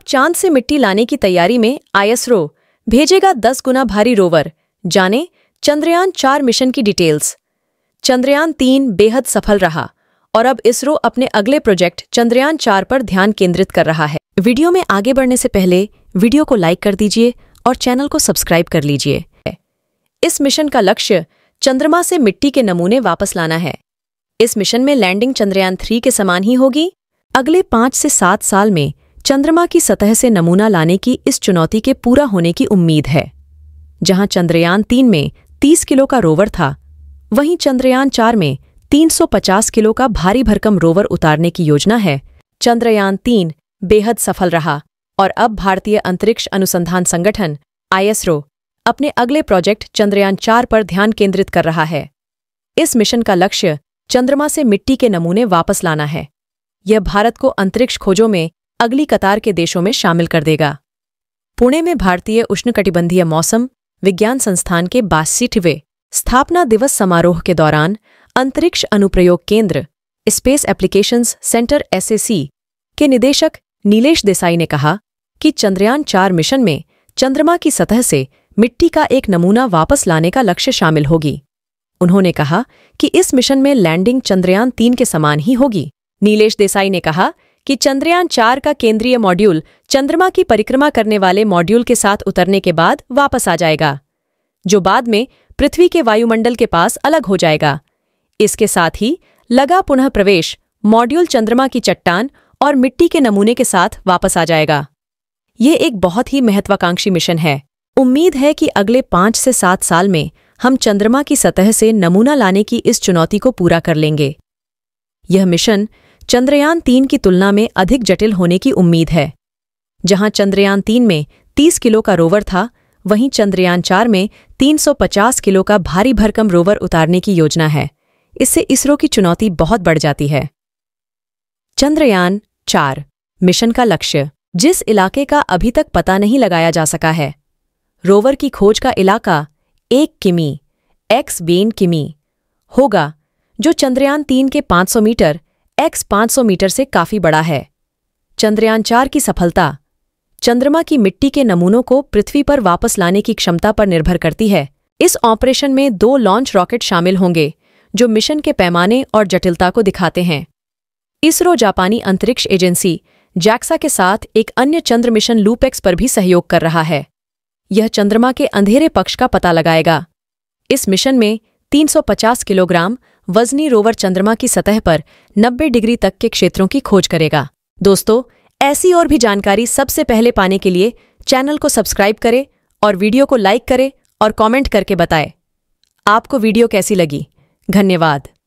अब चांद से मिट्टी लाने की तैयारी में आईएसरो भेजेगा दस गुना भारी रोवर जाने चंद्रयान चार मिशन की डिटेल्स चंद्रयान तीन बेहद सफल रहा और अब इसरो अपने अगले प्रोजेक्ट चंद्रयान चार पर ध्यान केंद्रित कर रहा है वीडियो में आगे बढ़ने से पहले वीडियो को लाइक कर दीजिए और चैनल को सब्सक्राइब कर लीजिए इस मिशन का लक्ष्य चंद्रमा से मिट्टी के नमूने वापस लाना है इस मिशन में लैंडिंग चंद्रयान थ्री के समान ही होगी अगले पांच से सात साल में चंद्रमा की सतह से नमूना लाने की इस चुनौती के पूरा होने की उम्मीद है जहां चंद्रयान तीन में 30 किलो का रोवर था वहीं चंद्रयान चार में 350 किलो का भारी भरकम रोवर उतारने की योजना है चंद्रयान तीन बेहद सफल रहा और अब भारतीय अंतरिक्ष अनुसंधान संगठन आईएसरो अपने अगले प्रोजेक्ट चंद्रयान चार पर ध्यान केंद्रित कर रहा है इस मिशन का लक्ष्य चंद्रमा से मिट्टी के नमूने वापस लाना है यह भारत को अंतरिक्ष खोजों में अगली कतार के देशों में शामिल कर देगा पुणे में भारतीय उष्णकटिबंधीय मौसम विज्ञान संस्थान के बासीठवें स्थापना दिवस समारोह के दौरान अंतरिक्ष अनुप्रयोग केंद्र स्पेस एप्लीकेशंस सेंटर एसएसी के निदेशक नीलेश देसाई ने कहा कि चंद्रयान चार मिशन में चंद्रमा की सतह से मिट्टी का एक नमूना वापस लाने का लक्ष्य शामिल होगी उन्होंने कहा कि इस मिशन में लैंडिंग चंद्रयान तीन के समान ही होगी नीलेश देसाई ने कहा कि चंद्रयान चार का केंद्रीय मॉड्यूल चंद्रमा की परिक्रमा करने वाले मॉड्यूल के साथ उतरने के बाद वापस आ जाएगा जो बाद में पृथ्वी के वायुमंडल के पास अलग हो जाएगा इसके साथ ही लगा पुनः प्रवेश मॉड्यूल चंद्रमा की चट्टान और मिट्टी के नमूने के साथ वापस आ जाएगा ये एक बहुत ही महत्वाकांक्षी मिशन है उम्मीद है कि अगले पांच से सात साल में हम चंद्रमा की सतह से नमूना लाने की इस चुनौती को पूरा कर लेंगे यह मिशन चंद्रयान तीन की तुलना में अधिक जटिल होने की उम्मीद है जहां चंद्रयान तीन में 30 किलो का रोवर था वहीं चंद्रयान चार में 350 किलो का भारी भरकम रोवर उतारने की योजना है इससे इसरो की चुनौती बहुत बढ़ जाती है चंद्रयान चार मिशन का लक्ष्य जिस इलाके का अभी तक पता नहीं लगाया जा सका है रोवर की खोज का इलाका एक किमी एक्स बेन किमी होगा जो चंद्रयान तीन के 500 मीटर एक्स 500 मीटर से काफी बड़ा है चंद्रयान चार की सफलता चंद्रमा की मिट्टी के नमूनों को पृथ्वी पर वापस लाने की क्षमता पर निर्भर करती है इस ऑपरेशन में दो लॉन्च रॉकेट शामिल होंगे जो मिशन के पैमाने और जटिलता को दिखाते हैं इसरो जापानी अंतरिक्ष एजेंसी जैक्सा के साथ एक अन्य चंद्र मिशन लूपेक्स पर भी सहयोग कर रहा है यह चंद्रमा के अंधेरे पक्ष का पता लगाएगा इस मिशन में 350 किलोग्राम वजनी रोवर चंद्रमा की सतह पर 90 डिग्री तक के क्षेत्रों की खोज करेगा दोस्तों ऐसी और भी जानकारी सबसे पहले पाने के लिए चैनल को सब्सक्राइब करें और वीडियो को लाइक करें और कमेंट करके बताएं आपको वीडियो कैसी लगी धन्यवाद